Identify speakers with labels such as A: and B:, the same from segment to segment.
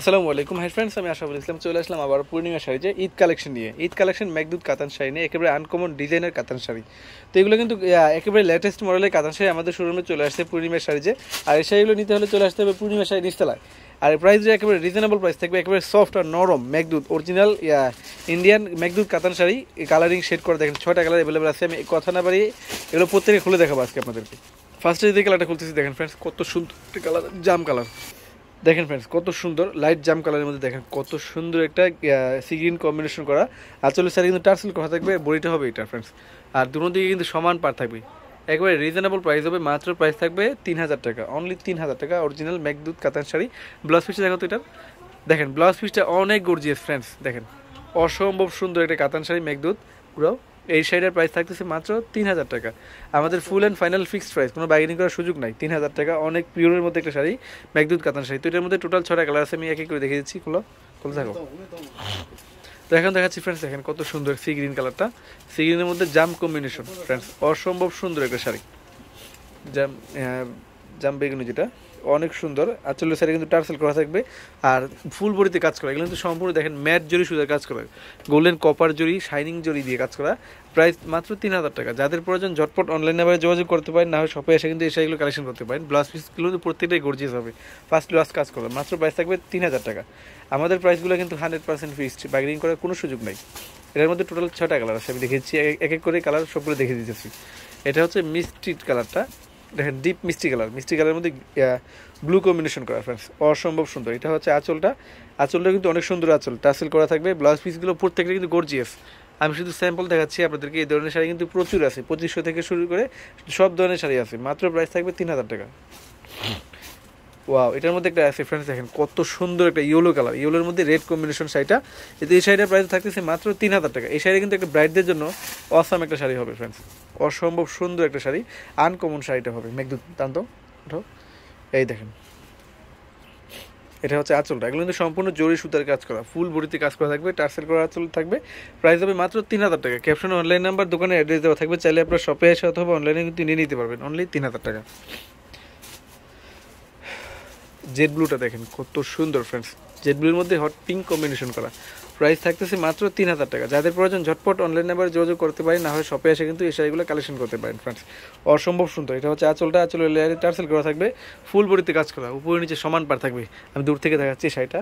A: আসসালামু আলাইকুম hi friends আমি আশাফুল ইসলাম চলে আসলাম আবার পূর্ণিমা শাড়ি যে ঈদ কালেকশন নিয়ে ঈদ কালেকশন ম্যাকদুদ কাতান শাড়ি নিয়ে একেবারে আনকমন ডিজাইনের কাতান শাড়ি তো এগুলো কিন্তু একেবারে লেটেস্ট মডেলের কাতান শাড়ি আমাদের শোরুমে চলে আসছে পূর্ণিমা শাড়ি যে আর এই শাড়িগুলো নিতে হলে চলে আসতে হবে পূর্ণিমা শাড়ি নিচতলায় আর প্রাইস যে একেবারে রিজনেবল প্রাইস থাকবে একেবারে সফট আর নরম ম্যাকদুদ অরিজিনাল ইন্ডিয়ান ম্যাকদুদ কাতান শাড়ি কালারিং শেড করে দেখেন ছয়টা কালার অ্যাভেলেবেল আছে আমি কথা না পারি এগুলো প্রত্যেকে খুলে দেখাবো আজকে আপনাদেরকে ফার্স্টে যে কালারটা খুলতেছি দেখেন ফ্রেন্ডস কত সুন্দর কালার জাম কালার দেখেন ফ্রেন্ডস কত সুন্দর লাইট জাম কালারের মধ্যে দেখেন কত সুন্দর একটা সি গ্রিন কম্বিনেশন করা আচলে স্যার কিন্তু টার্সেল করা থাকবে বড়িটা হবে এটা ফ্রেন্ডস আর দুটো দিকে কিন্তু সমান পার থাকবে একবারে রিজনেবল প্রাইস হবে মাত্র প্রাইস থাকবে তিন হাজার টাকা অনলি তিন হাজার টাকা অরিজিনাল ম্যাকদুত কাতান শাড়ি ব্লাউজ পিসটা দেখো তো এটা দেখেন ব্লাউজ পিসটা অনেক গর্জিয়াস ফ্রেন্ডস দেখেন অসম্ভব সুন্দর একটা কাতান শাড়ি ম্যাকদুত পুরো এই শাড়িটার প্রাইস থাকতেছে মাত্র তিন হাজার টাকা আমাদের full and final fixed price কোনো বাইগেনিং করার সুযোগ নাই তিন হাজার টাকা অনেক পিওরের মধ্যে একটা শাড়ি মেঘদুত কাতান শাড়ি তো এটার মধ্যে টোটাল ছটা কালার আছে আমি এক করে দেখে দিচ্ছি খোলো খোলো থাকো তো এখন দেখাচ্ছি ফ্রেন্ডস দেখেন কত সুন্দর সি গ্রিন কালারটা সি গ্রিনের মধ্যে জাম কম্বিনেশন ফ্রেন্ডস অসম্ভব সুন্দর একটা শাড়ি জাম জাম বেগুনি যেটা অনেক সুন্দর আচলের সাইডে কিন্তু টার্সেল করা থাকবে আর ফুল বড়িতে কাজ করা এগুলো কিন্তু সম্পূর্ণ দেখেন ম্যাট জরি সুদের কাজ করা গোল্ডেন কপার জরি শাইনিং জরি দিয়ে কাজ করা প্রাইস মাত্র তিন হাজার টাকা যাদের প্রয়োজন ঝটপট অনলাইনে আবার যোগাযোগ করতে পারেন না হয় সবাই এসে কিন্তু এসে এগুলো কালেকশন করতে পারেন ব্লাউজ পিসগুলো কিন্তু প্রত্যেকটাই গর্জিয়াস হবে ফার্স্ট ব্লাউজ কাজ করবে মাত্র প্রাইস থাকবে তিন হাজার টাকা আমাদের প্রাইসগুলো কিন্তু হান্ড্রেড পার্সেন্ট ফিক্সড বাইগ্রিং করার কোনো সুযোগ নাই এটার মধ্যে টোটাল ছটা কালার আছে আমি দেখেছি এক এক করে কালার সবগুলো দেখে দিতেছি এটা হচ্ছে মিস্ট্রিট কালারটা দেখেন ডিপ মিষ্টি কালার মিষ্টি কালারের মধ্যে ব্লু কম্বিনেশন করা ফ্রেন্ডস অসম্ভব সুন্দর এটা হচ্ছে আঁচলটা আঁচলটা কিন্তু অনেক সুন্দর আঁচল টাসেল করা থাকবে ব্লাউজ পিসগুলো প্রত্যেকটা কিন্তু গর্জিয়াস আমি শুধু স্যাম্পল দেখাচ্ছি আপনাদেরকে এই ধরনের শাড়ি কিন্তু প্রচুর আছে পঁচিশশো থেকে শুরু করে সব ধরনের শাড়ি আছে মাত্র প্রাইস থাকবে তিন হাজার টাকা ওয়াও এটার মধ্যে একটা ফ্রেন্ডস দেখেন কত সুন্দর একটা ইয়েলো কালার ইয়েলোর মধ্যে রেড কম্বিনেশন শাড়িটা এতে এই শাড়িটা প্রাইস থাকতেছে মাত্র তিন হাজার টাকা এই শাড়ি কিন্তু একটা ব্রাইডদের জন্য অসাম একটা শাড়ি হবে ফ্রেন্ডস অসম্ভব সুন্দর একটা শাড়ি আনকমন শাড়িটা হবে মেঘদূত তান্ত ওঠো এই দেখেন এটা হচ্ছে আঁচলটা এগুলো কিন্তু সম্পূর্ণ জরি সুতার কাজ করা ফুল ভরিতে কাজ করা থাকবে টার্সেল করা আঁচল থাকবে প্রাইস হবে মাত্র তিন হাজার টাকা ক্যাপশন অনলাইন নাম্বার দোকানে অ্যাড্রেস দেওয়া থাকবে চাইলে আপনার শপে এসে অথবা অনলাইনে কিন্তু নিয়ে নিতে পারবেন অনলি তিন হাজার টাকা জেড ব্লুটা দেখেন কত সুন্দর ফ্রেন্ডস জেড ব্লুর মধ্যে হট পিঙ্ক কম্বিনেশন করা প্রাইস থাকতেছে মাত্র তিন হাজার টাকা যাদের প্রয়োজন ঝটপট অনলাইন নাম্বারে যোগাযোগ করতে পারেন না হয় শপে এসে কিন্তু এই শাড়িগুলো কালেকশন করতে পারেন ফ্রেন্ডস অসম্ভব সুন্দর এটা হচ্ছে আঁচলটা আঁচলের লেয়ারে টার্সেল করা থাকবে ফুল বড়িতে কাজ করা উপরে নিচে সমান পার থাকবে আমি দূর থেকে দেখাচ্ছি শাড়িটা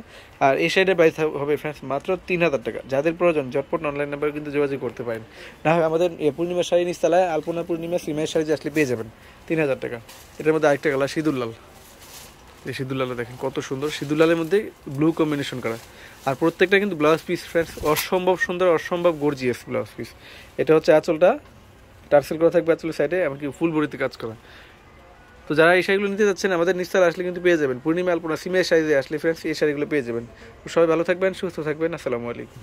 A: আর এই শাড়িটার প্রাইস হবে ফ্রেন্ডস মাত্র তিন হাজার টাকা যাদের প্রয়োজন ঝটপট অনলাইন নাম্বারে কিন্তু যোগাযোগ করতে পারেন না হয় আমাদের পূর্ণিমা শাড়ি নিস্তালায় আলপনা পূর্ণিমা শ্রীমায়ের শাড়ি আসলে পেয়ে যাবেন তিন হাজার টাকা এটার মধ্যে আরেকটা কালার সিদুল্লাল যে সিঁদুলালা দেখেন কত সুন্দর সিঁদুলালের মধ্যে ব্লু কম্বিনেশন করা আর প্রত্যেকটা কিন্তু ব্লাউজ পিস ফ্রেন্ডস অসম্ভব সুন্দর অসম্ভব গর্জিয়াস ব্লাউজ পিস এটা হচ্ছে আঁচলটা টার্সেল করা থাকবে আঁচলের সাইডে এমনকি ফুল বড়িতে কাজ করা তো যারা এই শাড়িগুলো নিতে যাচ্ছেন আমাদের নিস্তার আসলে কিন্তু পেয়ে যাবেন পূর্ণিমা আলপনা সিমের সাইজে আসলে ফ্রেন্ডস এই শাড়িগুলো পেয়ে যাবেন সবাই ভালো থাকবেন সুস্থ থাকবেন আসসালামু আলাইকুম